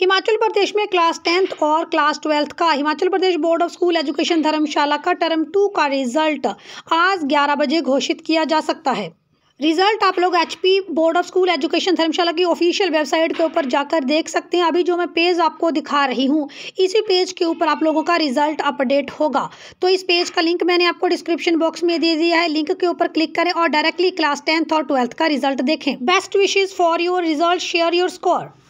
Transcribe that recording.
हिमाचल प्रदेश में class tenth और class twelfth का Himachal Pradesh board of school education Dharamshala का टर्म टू का रिजल्ट आज ग्यारह बजे घोषित किया जा सकता है रिजल्ट आप लोग HP board of school education Dharamshala की ऑफिशियल वेबसाइट के ऊपर जाकर देख सकते हैं अभी जो मैं पेज आपको दिखा रही हूँ इसी पेज के ऊपर आप लोगों का रिजल्ट अपडेट होगा तो इस पेज का लिंक मैंने आपको डिस्क्रिप्शन बॉक्स में दे दिया है लिंक के ऊपर क्लिक करें और डायरेक्टली क्लास टेंथ और ट्वेल्थ का रिजल्ट देखें best wishes for your result share your score